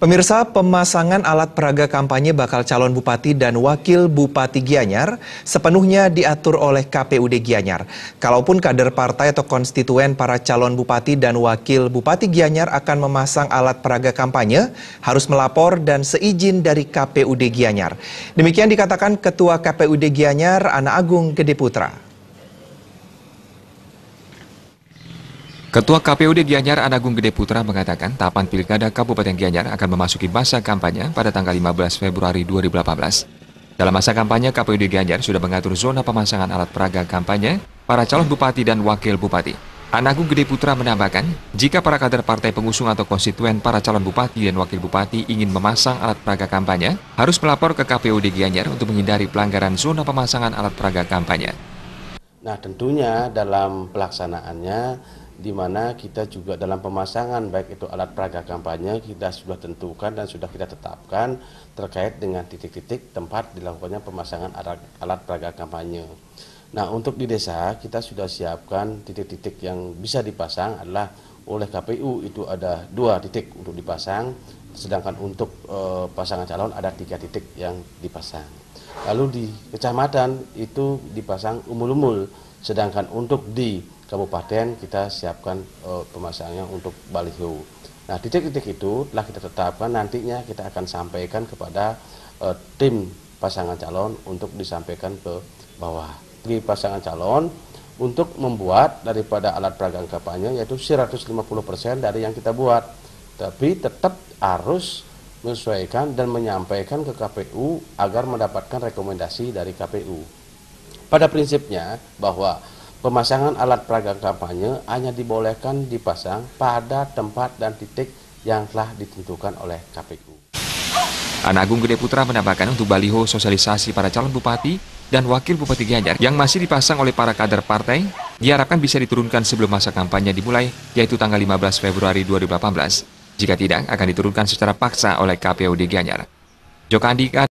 Pemirsa, pemasangan alat peraga kampanye bakal calon bupati dan wakil bupati Gianyar sepenuhnya diatur oleh KPUD Gianyar. Kalaupun kader partai atau konstituen para calon bupati dan wakil bupati Gianyar akan memasang alat peraga kampanye, harus melapor dan seizin dari KPUD Gianyar. Demikian dikatakan Ketua KPUD Gianyar, Ana Agung Gede Putra. Ketua KPUD Gianyar Anagung Gede Putra mengatakan tahapan pilkada Kabupaten Gianyar akan memasuki masa kampanye pada tanggal 15 Februari 2018. Dalam masa kampanye, KPUD Gianyar sudah mengatur zona pemasangan alat peraga kampanye para calon bupati dan wakil bupati. Anagung Gede Putra menambahkan, jika para kader partai pengusung atau konstituen para calon bupati dan wakil bupati ingin memasang alat peraga kampanye, harus melapor ke KPUD Gianyar untuk menghindari pelanggaran zona pemasangan alat peraga kampanye. Nah tentunya dalam pelaksanaannya di mana kita juga dalam pemasangan baik itu alat peraga kampanye kita sudah tentukan dan sudah kita tetapkan terkait dengan titik-titik tempat dilakukannya pemasangan alat, peraga kampanye. Nah untuk di desa kita sudah siapkan titik-titik yang bisa dipasang adalah oleh KPU itu ada dua titik untuk dipasang sedangkan untuk e, pasangan calon ada tiga titik yang dipasang. Lalu di kecamatan itu dipasang umul-umul, sedangkan untuk di kabupaten kita siapkan e, eh, pemasangannya untuk baliho. Nah, titik-titik itu telah kita tetapkan nantinya kita akan sampaikan kepada e, tim pasangan calon untuk disampaikan ke bawah. Di pasangan calon untuk membuat daripada alat peragaan kampanye yaitu 150% dari yang kita buat tapi tetap harus menyesuaikan dan menyampaikan ke KPU agar mendapatkan rekomendasi dari KPU. Pada prinsipnya bahwa pemasangan alat peraga kampanye hanya dibolehkan dipasang pada tempat dan titik yang telah ditentukan oleh KPU. Agung Gede Putra menambahkan untuk baliho sosialisasi para calon bupati dan wakil bupati Gianyar yang masih dipasang oleh para kader partai diharapkan bisa diturunkan sebelum masa kampanye dimulai yaitu tanggal 15 Februari 2018. Jika tidak, akan diturunkan secara paksa oleh KPUD Gianyar. Andika.